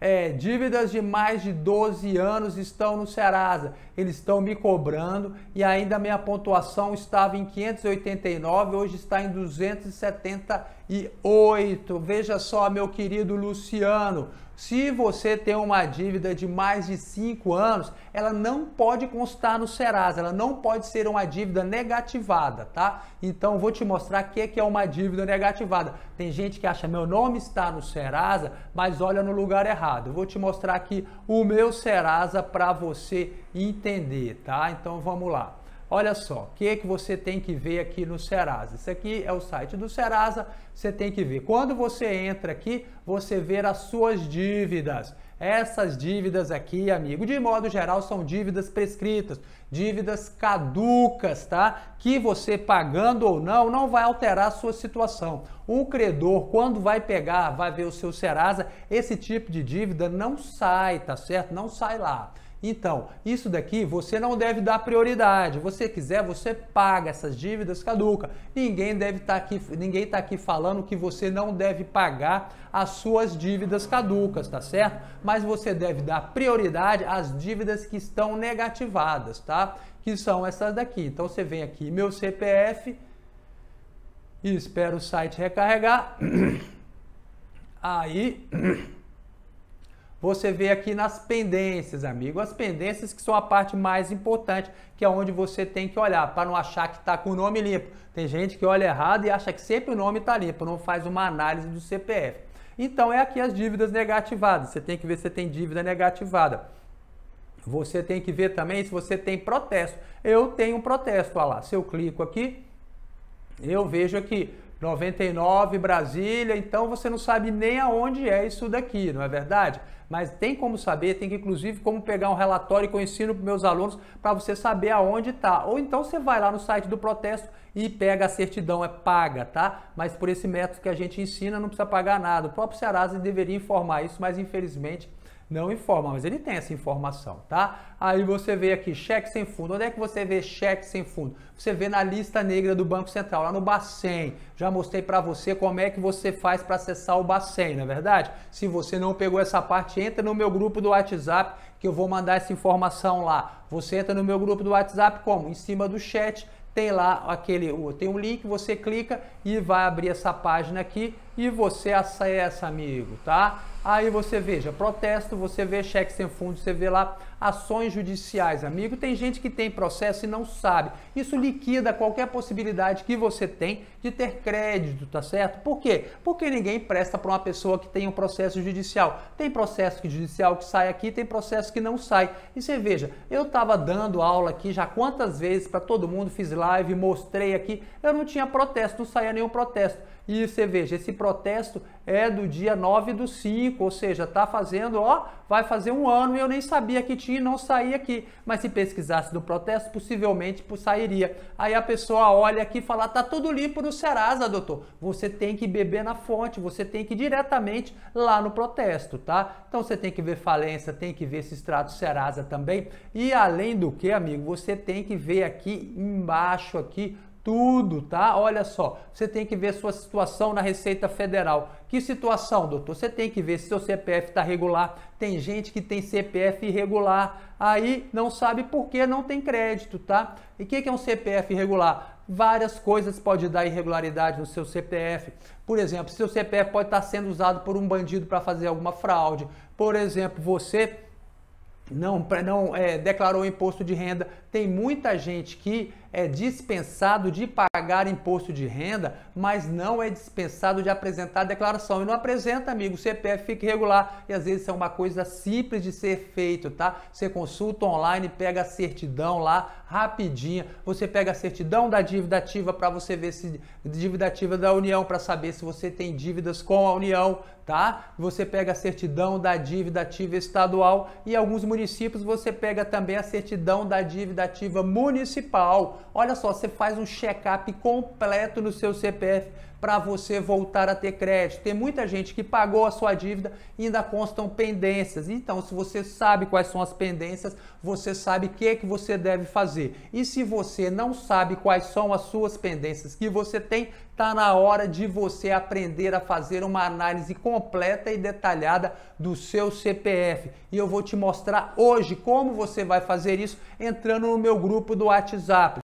é, dívidas de mais de 12 anos estão no Serasa. Eles estão me cobrando e ainda minha pontuação estava em 589, hoje está em 278. Veja só, meu querido Luciano, se você tem uma dívida de mais de 5 anos, ela não pode constar no Serasa, ela não pode ser uma dívida negativada, tá? Então vou te mostrar o é que é uma dívida negativada. Tem gente que acha meu nome está no Serasa, mas olha no lugar errado. vou te mostrar aqui o meu Serasa para você entender, tá? Então vamos lá. Olha só, o que, que você tem que ver aqui no Serasa? Isso aqui é o site do Serasa, você tem que ver. Quando você entra aqui, você vê as suas dívidas. Essas dívidas aqui, amigo, de modo geral, são dívidas prescritas, dívidas caducas, tá? Que você pagando ou não, não vai alterar a sua situação. O credor, quando vai pegar, vai ver o seu Serasa, esse tipo de dívida não sai, tá certo? Não sai lá. Então, isso daqui você não deve dar prioridade. Você quiser, você paga essas dívidas, caduca. Ninguém deve estar tá aqui, ninguém tá aqui falando que você não deve pagar as suas dívidas caducas, tá certo? Mas você deve dar prioridade às dívidas que estão negativadas, tá? Que são essas daqui. Então você vem aqui, meu CPF, e espera o site recarregar. Aí Você vê aqui nas pendências, amigo, as pendências que são a parte mais importante, que é onde você tem que olhar, para não achar que está com o nome limpo. Tem gente que olha errado e acha que sempre o nome está limpo, não faz uma análise do CPF. Então é aqui as dívidas negativadas. Você tem que ver se tem dívida negativada. Você tem que ver também se você tem protesto. Eu tenho um protesto, olha lá. Se eu clico aqui, eu vejo aqui, 99 Brasília, então você não sabe nem aonde é isso daqui, não é verdade? Mas tem como saber, tem que inclusive como pegar um relatório que eu ensino para meus alunos para você saber aonde está. Ou então você vai lá no site do protesto e pega a certidão, é paga, tá? Mas por esse método que a gente ensina não precisa pagar nada. O próprio Serasa deveria informar isso, mas infelizmente não informa, mas ele tem essa informação, tá? Aí você vê aqui cheque sem fundo. Onde é que você vê cheque sem fundo? Você vê na lista negra do Banco Central, lá no Bacen. Já mostrei para você como é que você faz para acessar o Bacen, não é verdade? Se você não pegou essa parte, entra no meu grupo do WhatsApp que eu vou mandar essa informação lá. Você entra no meu grupo do WhatsApp como? Em cima do chat tem lá aquele, tem um link, você clica e vai abrir essa página aqui e você acessa, amigo, tá? Aí você veja protesto, você vê cheque sem fundo, você vê lá ações judiciais, amigo. Tem gente que tem processo e não sabe. Isso liquida qualquer possibilidade que você tem de ter crédito, tá certo? Por quê? Porque ninguém presta para uma pessoa que tem um processo judicial. Tem processo judicial que sai aqui, tem processo que não sai. E você veja, eu estava dando aula aqui já quantas vezes para todo mundo, fiz live, mostrei aqui, eu não tinha protesto, não saía nenhum protesto. E você veja, esse protesto é do dia 9 do 5, ou seja, tá fazendo, ó, vai fazer um ano e eu nem sabia que tinha e não saía aqui. Mas se pesquisasse do protesto, possivelmente sairia. Aí a pessoa olha aqui e fala, tá tudo limpo no Serasa, doutor. Você tem que beber na fonte, você tem que ir diretamente lá no protesto, tá? Então você tem que ver falência, tem que ver esse extrato Serasa também. E além do que, amigo, você tem que ver aqui embaixo, aqui, tudo, tá? Olha só, você tem que ver sua situação na Receita Federal. Que situação, doutor? Você tem que ver se seu CPF está regular. Tem gente que tem CPF irregular, aí não sabe por que não tem crédito, tá? E o que, que é um CPF irregular? Várias coisas pode dar irregularidade no seu CPF. Por exemplo, seu CPF pode estar tá sendo usado por um bandido para fazer alguma fraude. Por exemplo, você não, não é, declarou imposto de renda. Tem muita gente que é dispensado de pagar imposto de renda, mas não é dispensado de apresentar declaração. E não apresenta, amigo, o CPF fica irregular. E às vezes é uma coisa simples de ser feito, tá? Você consulta online, pega a certidão lá rapidinho. Você pega a certidão da dívida ativa para você ver se dívida ativa da União para saber se você tem dívidas com a União, tá? Você pega a certidão da dívida ativa estadual e alguns municípios você pega também a certidão da dívida ativa municipal. Olha só, você faz um check-up completo no seu CPF para você voltar a ter crédito. Tem muita gente que pagou a sua dívida e ainda constam pendências. Então, se você sabe quais são as pendências, você sabe o que, é que você deve fazer. E se você não sabe quais são as suas pendências que você tem, está na hora de você aprender a fazer uma análise completa e detalhada do seu CPF. E eu vou te mostrar hoje como você vai fazer isso entrando no meu grupo do WhatsApp.